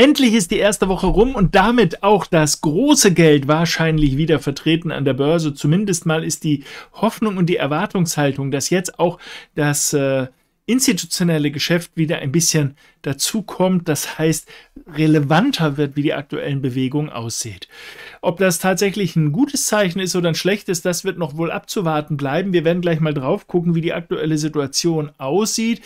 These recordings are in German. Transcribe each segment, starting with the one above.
Endlich ist die erste Woche rum und damit auch das große Geld wahrscheinlich wieder vertreten an der Börse. Zumindest mal ist die Hoffnung und die Erwartungshaltung, dass jetzt auch das äh, institutionelle Geschäft wieder ein bisschen dazukommt. Das heißt, relevanter wird, wie die aktuellen Bewegungen aussieht. Ob das tatsächlich ein gutes Zeichen ist oder ein schlechtes, das wird noch wohl abzuwarten bleiben. Wir werden gleich mal drauf gucken, wie die aktuelle Situation aussieht.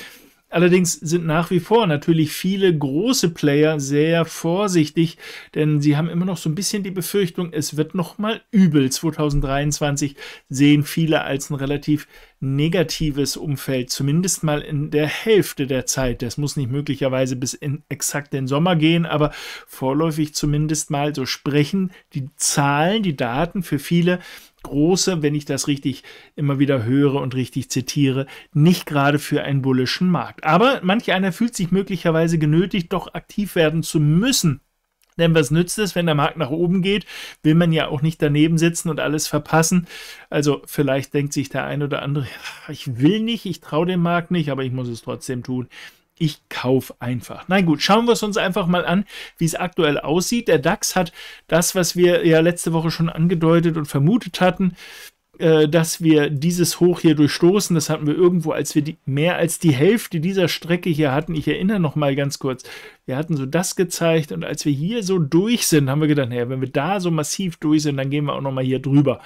Allerdings sind nach wie vor natürlich viele große Player sehr vorsichtig, denn sie haben immer noch so ein bisschen die Befürchtung, es wird noch mal übel. 2023 sehen viele als ein relativ negatives Umfeld, zumindest mal in der Hälfte der Zeit. Das muss nicht möglicherweise bis in exakt den Sommer gehen, aber vorläufig zumindest mal so sprechen die Zahlen, die Daten für viele große, wenn ich das richtig immer wieder höre und richtig zitiere, nicht gerade für einen bullischen Markt. Aber manch einer fühlt sich möglicherweise genötigt, doch aktiv werden zu müssen. Denn was nützt es, wenn der Markt nach oben geht, will man ja auch nicht daneben sitzen und alles verpassen. Also vielleicht denkt sich der ein oder andere, ich will nicht, ich traue dem Markt nicht, aber ich muss es trotzdem tun ich kaufe einfach. Na gut, schauen wir es uns einfach mal an, wie es aktuell aussieht. Der DAX hat das, was wir ja letzte Woche schon angedeutet und vermutet hatten, äh, dass wir dieses Hoch hier durchstoßen. Das hatten wir irgendwo, als wir die, mehr als die Hälfte dieser Strecke hier hatten. Ich erinnere noch mal ganz kurz. Wir hatten so das gezeigt und als wir hier so durch sind, haben wir gedacht, naja, wenn wir da so massiv durch sind, dann gehen wir auch noch mal hier drüber.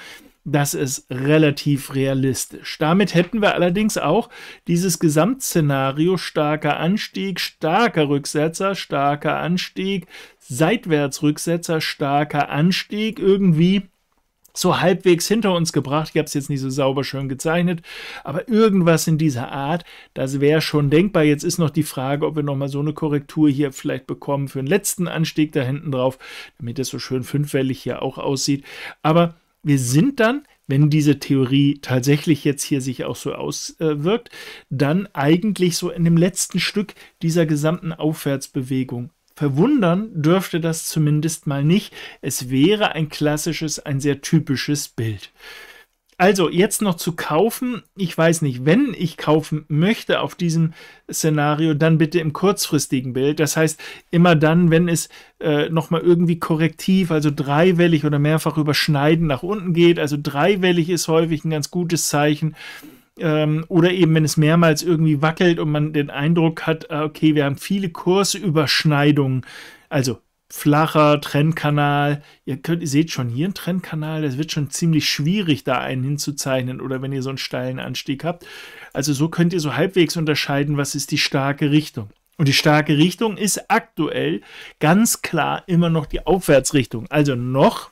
Das ist relativ realistisch. Damit hätten wir allerdings auch dieses Gesamtszenario starker Anstieg, starker Rücksetzer, starker Anstieg, Seitwärtsrücksetzer, starker Anstieg irgendwie so halbwegs hinter uns gebracht. Ich habe es jetzt nicht so sauber schön gezeichnet, aber irgendwas in dieser Art, das wäre schon denkbar. Jetzt ist noch die Frage, ob wir nochmal so eine Korrektur hier vielleicht bekommen für den letzten Anstieg da hinten drauf, damit das so schön fünfwellig hier auch aussieht. Aber wir sind dann, wenn diese Theorie tatsächlich jetzt hier sich auch so auswirkt, dann eigentlich so in dem letzten Stück dieser gesamten Aufwärtsbewegung. Verwundern dürfte das zumindest mal nicht. Es wäre ein klassisches, ein sehr typisches Bild. Also jetzt noch zu kaufen, ich weiß nicht, wenn ich kaufen möchte auf diesem Szenario, dann bitte im kurzfristigen Bild. Das heißt, immer dann, wenn es äh, nochmal irgendwie korrektiv, also dreiwellig oder mehrfach überschneiden nach unten geht. Also dreiwellig ist häufig ein ganz gutes Zeichen. Ähm, oder eben, wenn es mehrmals irgendwie wackelt und man den Eindruck hat, ah, okay, wir haben viele Kursüberschneidungen. Also flacher Trendkanal. Ihr, könnt, ihr seht schon hier einen Trendkanal. das wird schon ziemlich schwierig, da einen hinzuzeichnen oder wenn ihr so einen steilen Anstieg habt. Also so könnt ihr so halbwegs unterscheiden, was ist die starke Richtung. Und die starke Richtung ist aktuell ganz klar immer noch die Aufwärtsrichtung. Also noch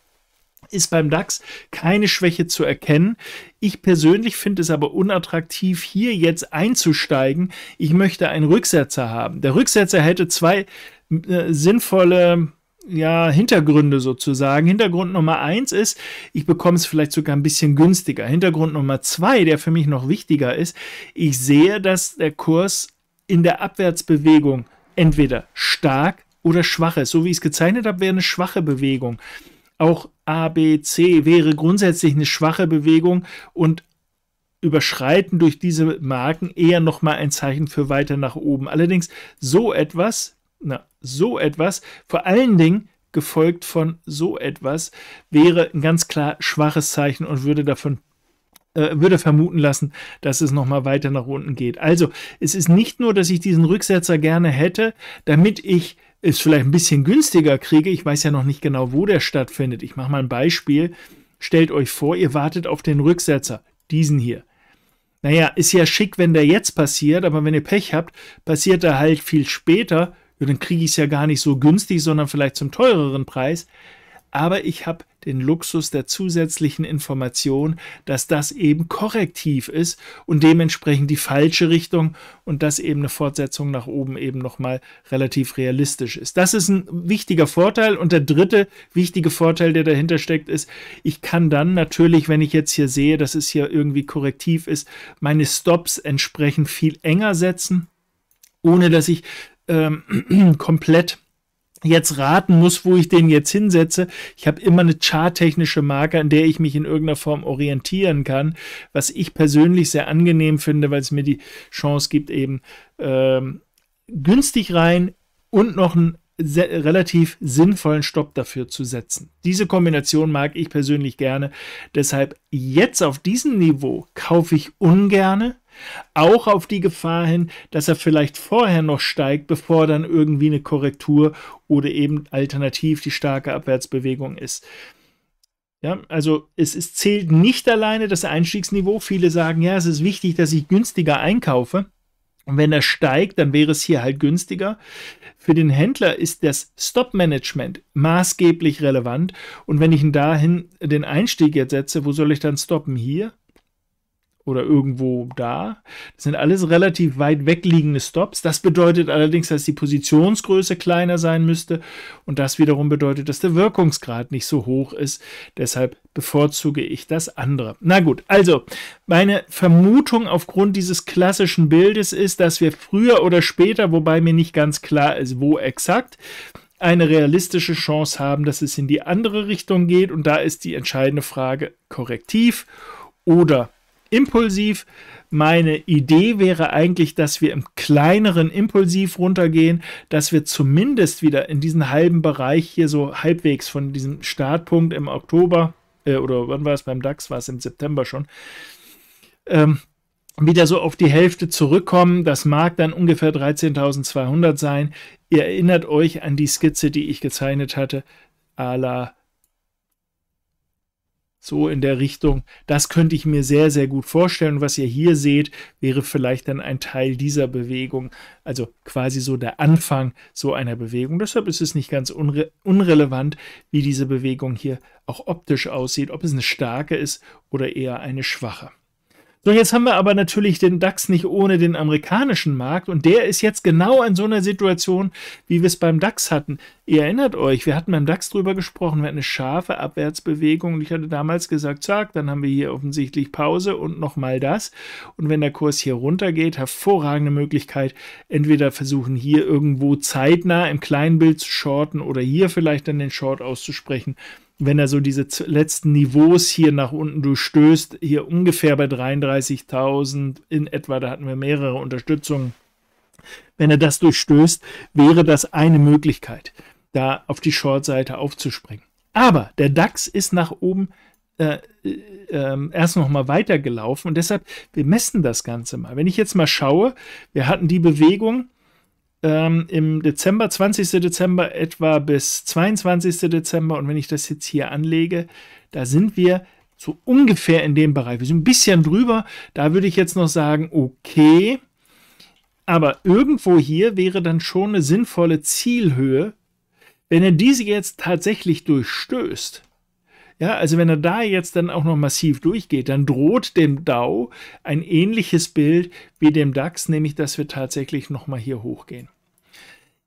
ist beim DAX keine Schwäche zu erkennen. Ich persönlich finde es aber unattraktiv, hier jetzt einzusteigen. Ich möchte einen Rücksetzer haben. Der Rücksetzer hätte zwei äh, sinnvolle ja, Hintergründe sozusagen. Hintergrund Nummer eins ist, ich bekomme es vielleicht sogar ein bisschen günstiger. Hintergrund Nummer zwei, der für mich noch wichtiger ist, ich sehe, dass der Kurs in der Abwärtsbewegung entweder stark oder schwach ist. So wie ich es gezeichnet habe, wäre eine schwache Bewegung. Auch ABC wäre grundsätzlich eine schwache Bewegung und Überschreiten durch diese Marken eher nochmal ein Zeichen für weiter nach oben. Allerdings so etwas, na, so etwas, vor allen Dingen gefolgt von so etwas, wäre ein ganz klar schwaches Zeichen und würde davon äh, würde vermuten lassen, dass es nochmal weiter nach unten geht. Also, es ist nicht nur, dass ich diesen Rücksetzer gerne hätte, damit ich ist vielleicht ein bisschen günstiger kriege. Ich weiß ja noch nicht genau, wo der stattfindet. Ich mache mal ein Beispiel. Stellt euch vor, ihr wartet auf den Rücksetzer, diesen hier. Naja, ist ja schick, wenn der jetzt passiert, aber wenn ihr Pech habt, passiert er halt viel später. Ja, dann kriege ich es ja gar nicht so günstig, sondern vielleicht zum teureren Preis aber ich habe den Luxus der zusätzlichen Information, dass das eben korrektiv ist und dementsprechend die falsche Richtung und dass eben eine Fortsetzung nach oben eben nochmal relativ realistisch ist. Das ist ein wichtiger Vorteil und der dritte wichtige Vorteil, der dahinter steckt, ist, ich kann dann natürlich, wenn ich jetzt hier sehe, dass es hier irgendwie korrektiv ist, meine Stops entsprechend viel enger setzen, ohne dass ich ähm, komplett jetzt raten muss, wo ich den jetzt hinsetze. Ich habe immer eine charttechnische Marke, an der ich mich in irgendeiner Form orientieren kann, was ich persönlich sehr angenehm finde, weil es mir die Chance gibt, eben ähm, günstig rein und noch einen relativ sinnvollen Stopp dafür zu setzen. Diese Kombination mag ich persönlich gerne. Deshalb jetzt auf diesem Niveau kaufe ich ungerne auch auf die Gefahr hin, dass er vielleicht vorher noch steigt, bevor dann irgendwie eine Korrektur oder eben alternativ die starke Abwärtsbewegung ist. Ja, also es, es zählt nicht alleine das Einstiegsniveau. Viele sagen, ja, es ist wichtig, dass ich günstiger einkaufe. Und wenn er steigt, dann wäre es hier halt günstiger. Für den Händler ist das Stop-Management maßgeblich relevant. Und wenn ich dahin den Einstieg jetzt setze, wo soll ich dann stoppen? Hier? oder irgendwo da. Das sind alles relativ weit wegliegende Stops. Das bedeutet allerdings, dass die Positionsgröße kleiner sein müsste und das wiederum bedeutet, dass der Wirkungsgrad nicht so hoch ist. Deshalb bevorzuge ich das andere. Na gut, also meine Vermutung aufgrund dieses klassischen Bildes ist, dass wir früher oder später, wobei mir nicht ganz klar ist, wo exakt, eine realistische Chance haben, dass es in die andere Richtung geht und da ist die entscheidende Frage korrektiv oder impulsiv. Meine Idee wäre eigentlich, dass wir im kleineren impulsiv runtergehen, dass wir zumindest wieder in diesen halben Bereich hier so halbwegs von diesem Startpunkt im Oktober äh, oder wann war es beim DAX, war es im September schon, ähm, wieder so auf die Hälfte zurückkommen. Das mag dann ungefähr 13.200 sein. Ihr erinnert euch an die Skizze, die ich gezeichnet hatte, à la so in der Richtung. Das könnte ich mir sehr, sehr gut vorstellen. was ihr hier seht, wäre vielleicht dann ein Teil dieser Bewegung, also quasi so der Anfang so einer Bewegung. Deshalb ist es nicht ganz unre unrelevant, wie diese Bewegung hier auch optisch aussieht, ob es eine starke ist oder eher eine schwache. So, jetzt haben wir aber natürlich den DAX nicht ohne den amerikanischen Markt und der ist jetzt genau in so einer Situation, wie wir es beim DAX hatten. Ihr erinnert euch, wir hatten beim DAX drüber gesprochen, wir hatten eine scharfe Abwärtsbewegung und ich hatte damals gesagt, zack, dann haben wir hier offensichtlich Pause und nochmal das. Und wenn der Kurs hier runtergeht, hervorragende Möglichkeit, entweder versuchen hier irgendwo zeitnah im kleinen Bild zu shorten oder hier vielleicht dann den Short auszusprechen wenn er so diese letzten Niveaus hier nach unten durchstößt, hier ungefähr bei 33.000 in etwa, da hatten wir mehrere Unterstützungen. Wenn er das durchstößt, wäre das eine Möglichkeit, da auf die Short-Seite aufzuspringen. Aber der DAX ist nach oben äh, äh, ähm, erst nochmal weitergelaufen und deshalb, wir messen das Ganze mal. Wenn ich jetzt mal schaue, wir hatten die Bewegung ähm, im Dezember, 20. Dezember etwa bis 22. Dezember. Und wenn ich das jetzt hier anlege, da sind wir so ungefähr in dem Bereich. Wir sind ein bisschen drüber. Da würde ich jetzt noch sagen, okay. Aber irgendwo hier wäre dann schon eine sinnvolle Zielhöhe, wenn er diese jetzt tatsächlich durchstößt. Ja, also wenn er da jetzt dann auch noch massiv durchgeht, dann droht dem Dow ein ähnliches Bild wie dem DAX, nämlich dass wir tatsächlich nochmal hier hochgehen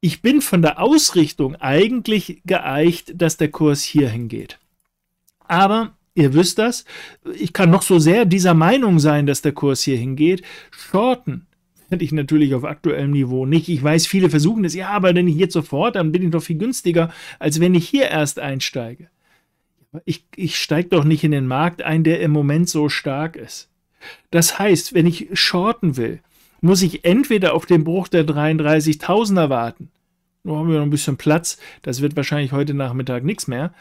ich bin von der Ausrichtung eigentlich geeicht, dass der Kurs hierhin geht. Aber ihr wisst das, ich kann noch so sehr dieser Meinung sein, dass der Kurs hierhin geht. Shorten hätte ich natürlich auf aktuellem Niveau nicht. Ich weiß, viele versuchen das, ja, aber wenn ich jetzt sofort, dann bin ich doch viel günstiger, als wenn ich hier erst einsteige. Ich, ich steige doch nicht in den Markt ein, der im Moment so stark ist. Das heißt, wenn ich shorten will, muss ich entweder auf den Bruch der 33.000er warten, nur haben wir noch ein bisschen Platz, das wird wahrscheinlich heute Nachmittag nichts mehr,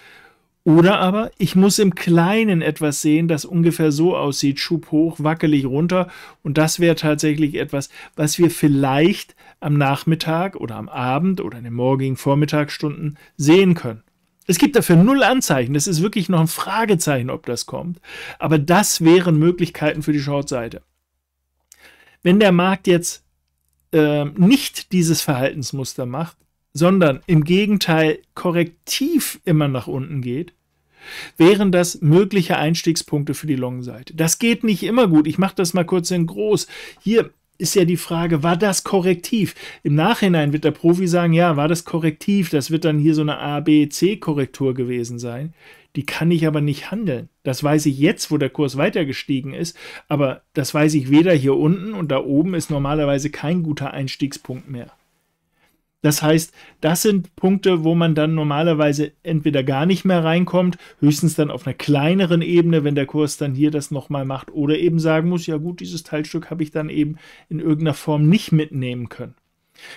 oder aber ich muss im Kleinen etwas sehen, das ungefähr so aussieht, Schub hoch, wackelig runter. Und das wäre tatsächlich etwas, was wir vielleicht am Nachmittag oder am Abend oder in den morgigen Vormittagsstunden sehen können. Es gibt dafür null Anzeichen. Das ist wirklich noch ein Fragezeichen, ob das kommt. Aber das wären Möglichkeiten für die Shortseite wenn der Markt jetzt äh, nicht dieses Verhaltensmuster macht, sondern im Gegenteil korrektiv immer nach unten geht, wären das mögliche Einstiegspunkte für die Long-Seite. Das geht nicht immer gut. Ich mache das mal kurz in groß. Hier ist ja die Frage, war das korrektiv? Im Nachhinein wird der Profi sagen, ja, war das korrektiv? Das wird dann hier so eine abc korrektur gewesen sein die kann ich aber nicht handeln. Das weiß ich jetzt, wo der Kurs weiter gestiegen ist, aber das weiß ich weder hier unten und da oben ist normalerweise kein guter Einstiegspunkt mehr. Das heißt, das sind Punkte, wo man dann normalerweise entweder gar nicht mehr reinkommt, höchstens dann auf einer kleineren Ebene, wenn der Kurs dann hier das nochmal macht, oder eben sagen muss, ja gut, dieses Teilstück habe ich dann eben in irgendeiner Form nicht mitnehmen können.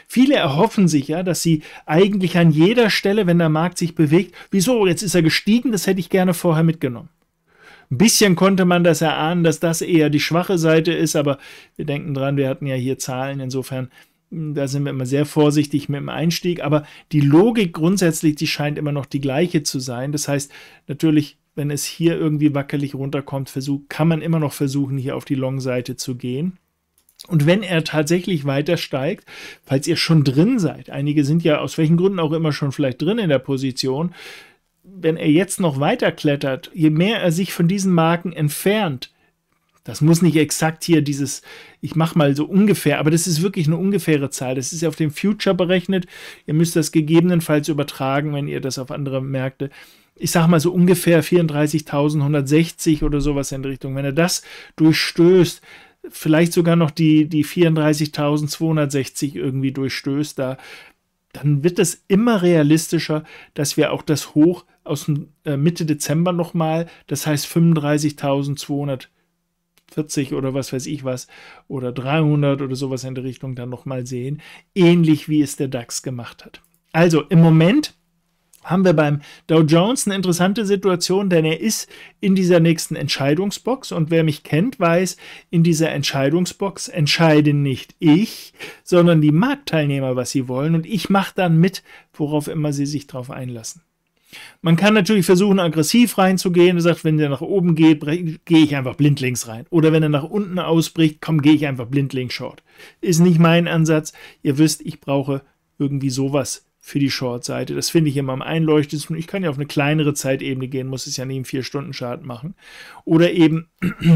Viele erhoffen sich ja, dass sie eigentlich an jeder Stelle, wenn der Markt sich bewegt, wieso, jetzt ist er gestiegen, das hätte ich gerne vorher mitgenommen. Ein bisschen konnte man das erahnen, dass das eher die schwache Seite ist, aber wir denken dran, wir hatten ja hier Zahlen, insofern, hm, da sind wir immer sehr vorsichtig mit dem Einstieg, aber die Logik grundsätzlich, die scheint immer noch die gleiche zu sein. Das heißt, natürlich, wenn es hier irgendwie wackelig runterkommt, kann man immer noch versuchen, hier auf die Long-Seite zu gehen. Und wenn er tatsächlich weiter steigt, falls ihr schon drin seid, einige sind ja aus welchen Gründen auch immer schon vielleicht drin in der Position, wenn er jetzt noch weiter klettert, je mehr er sich von diesen Marken entfernt, das muss nicht exakt hier dieses, ich mache mal so ungefähr, aber das ist wirklich eine ungefähre Zahl. Das ist ja auf dem Future berechnet. Ihr müsst das gegebenenfalls übertragen, wenn ihr das auf andere Märkte. Ich sage mal so ungefähr 34.160 oder sowas in Richtung. Wenn er das durchstößt, vielleicht sogar noch die, die 34.260 irgendwie durchstößt, da, dann wird es immer realistischer, dass wir auch das Hoch aus äh, Mitte Dezember nochmal, das heißt 35.240 oder was weiß ich was, oder 300 oder sowas in der Richtung dann nochmal sehen, ähnlich wie es der DAX gemacht hat. Also im Moment haben wir beim Dow Jones eine interessante Situation, denn er ist in dieser nächsten Entscheidungsbox und wer mich kennt, weiß, in dieser Entscheidungsbox entscheide nicht ich, sondern die Marktteilnehmer, was sie wollen und ich mache dann mit, worauf immer sie sich darauf einlassen. Man kann natürlich versuchen, aggressiv reinzugehen und sagt, wenn der nach oben geht, gehe ich einfach blindlings rein. Oder wenn er nach unten ausbricht, komm, gehe ich einfach blindlings short. Ist nicht mein Ansatz. Ihr wisst, ich brauche irgendwie sowas für die Short-Seite. Das finde ich immer am einleuchtendsten. Ich kann ja auf eine kleinere Zeitebene gehen, muss es ja nie im 4-Stunden-Chart machen. Oder eben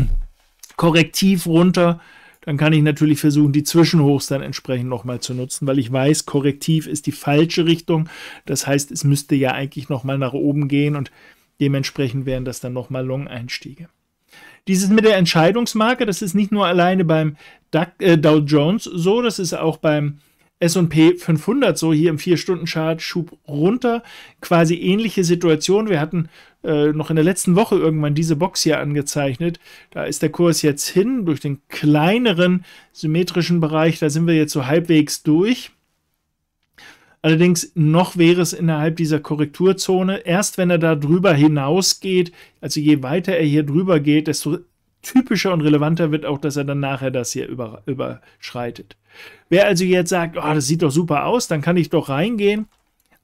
korrektiv runter. Dann kann ich natürlich versuchen, die Zwischenhochs dann entsprechend nochmal zu nutzen, weil ich weiß, korrektiv ist die falsche Richtung. Das heißt, es müsste ja eigentlich nochmal nach oben gehen und dementsprechend wären das dann nochmal Long-Einstiege. Dieses mit der Entscheidungsmarke, das ist nicht nur alleine beim äh, Dow Jones so, das ist auch beim S&P 500 so hier im 4-Stunden-Chart Schub runter. Quasi ähnliche Situation. Wir hatten äh, noch in der letzten Woche irgendwann diese Box hier angezeichnet. Da ist der Kurs jetzt hin durch den kleineren symmetrischen Bereich. Da sind wir jetzt so halbwegs durch. Allerdings noch wäre es innerhalb dieser Korrekturzone. Erst wenn er da drüber hinausgeht, also je weiter er hier drüber geht, desto typischer und relevanter wird auch, dass er dann nachher das hier über, überschreitet. Wer also jetzt sagt, oh, das sieht doch super aus, dann kann ich doch reingehen.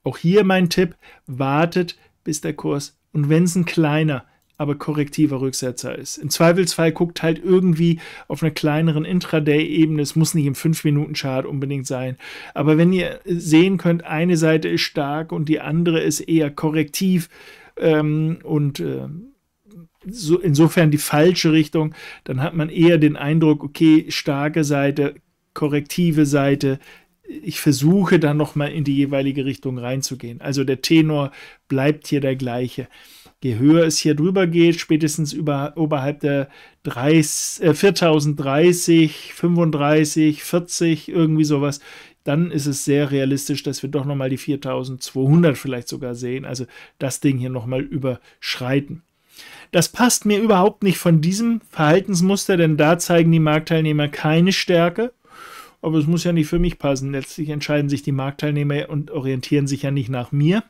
Auch hier mein Tipp, wartet, bis der Kurs, und wenn es ein kleiner, aber korrektiver Rücksetzer ist. Im Zweifelsfall guckt halt irgendwie auf einer kleineren Intraday-Ebene. Es muss nicht im 5-Minuten-Chart unbedingt sein. Aber wenn ihr sehen könnt, eine Seite ist stark und die andere ist eher korrektiv ähm, und äh, so insofern die falsche Richtung, dann hat man eher den Eindruck, okay, starke Seite, korrektive Seite, ich versuche dann nochmal in die jeweilige Richtung reinzugehen. Also der Tenor bleibt hier der gleiche. Je höher es hier drüber geht, spätestens über, oberhalb der 30, äh, 4030, 35, 40, irgendwie sowas, dann ist es sehr realistisch, dass wir doch nochmal die 4200 vielleicht sogar sehen. Also das Ding hier nochmal überschreiten. Das passt mir überhaupt nicht von diesem Verhaltensmuster, denn da zeigen die Marktteilnehmer keine Stärke. Aber es muss ja nicht für mich passen. Letztlich entscheiden sich die Marktteilnehmer und orientieren sich ja nicht nach mir,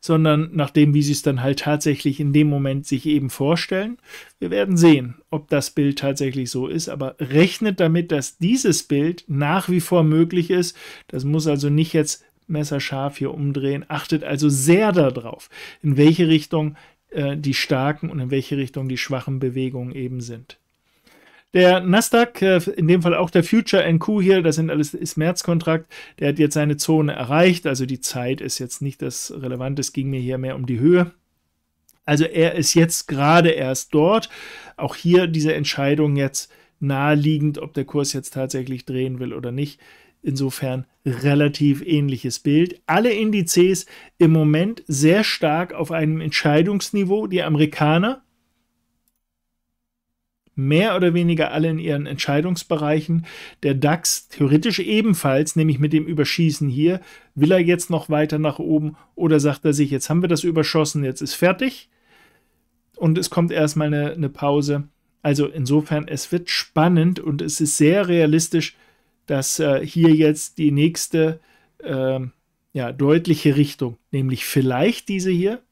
sondern nach dem, wie sie es dann halt tatsächlich in dem Moment sich eben vorstellen. Wir werden sehen, ob das Bild tatsächlich so ist, aber rechnet damit, dass dieses Bild nach wie vor möglich ist. Das muss also nicht jetzt messerscharf hier umdrehen. Achtet also sehr darauf, in welche Richtung äh, die starken und in welche Richtung die schwachen Bewegungen eben sind. Der Nasdaq, äh, in dem Fall auch der Future NQ hier, das sind alles ist Märzkontrakt, der hat jetzt seine Zone erreicht, also die Zeit ist jetzt nicht das Relevante, es ging mir hier mehr um die Höhe. Also er ist jetzt gerade erst dort, auch hier diese Entscheidung jetzt naheliegend, ob der Kurs jetzt tatsächlich drehen will oder nicht, Insofern relativ ähnliches Bild. Alle Indizes im Moment sehr stark auf einem Entscheidungsniveau. Die Amerikaner mehr oder weniger alle in ihren Entscheidungsbereichen. Der DAX theoretisch ebenfalls, nämlich mit dem Überschießen hier. Will er jetzt noch weiter nach oben oder sagt er sich, jetzt haben wir das überschossen, jetzt ist fertig und es kommt erstmal eine, eine Pause. Also insofern, es wird spannend und es ist sehr realistisch, dass äh, hier jetzt die nächste äh, ja, deutliche Richtung, nämlich vielleicht diese hier,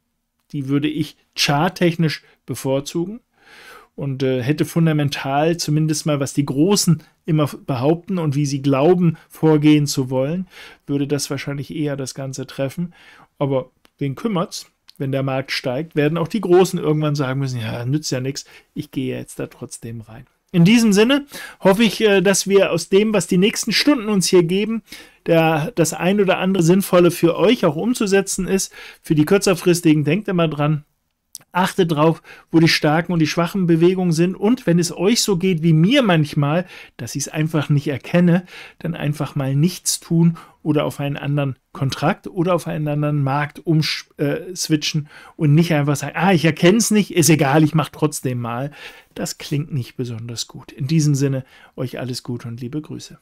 die würde ich charttechnisch bevorzugen und äh, hätte fundamental zumindest mal, was die Großen immer behaupten und wie sie glauben, vorgehen zu wollen, würde das wahrscheinlich eher das Ganze treffen. Aber wen kümmert's? Wenn der Markt steigt, werden auch die Großen irgendwann sagen müssen, ja, nützt ja nichts, ich gehe jetzt da trotzdem rein. In diesem Sinne hoffe ich, äh, dass wir aus dem, was die nächsten Stunden uns hier geben, der, das ein oder andere Sinnvolle für euch auch umzusetzen ist. Für die kürzerfristigen denkt immer dran, Achtet drauf, wo die starken und die schwachen Bewegungen sind. Und wenn es euch so geht wie mir manchmal, dass ich es einfach nicht erkenne, dann einfach mal nichts tun oder auf einen anderen Kontrakt oder auf einen anderen Markt umswitchen äh, und nicht einfach sagen, ah, ich erkenne es nicht, ist egal, ich mache trotzdem mal. Das klingt nicht besonders gut. In diesem Sinne, euch alles Gute und liebe Grüße.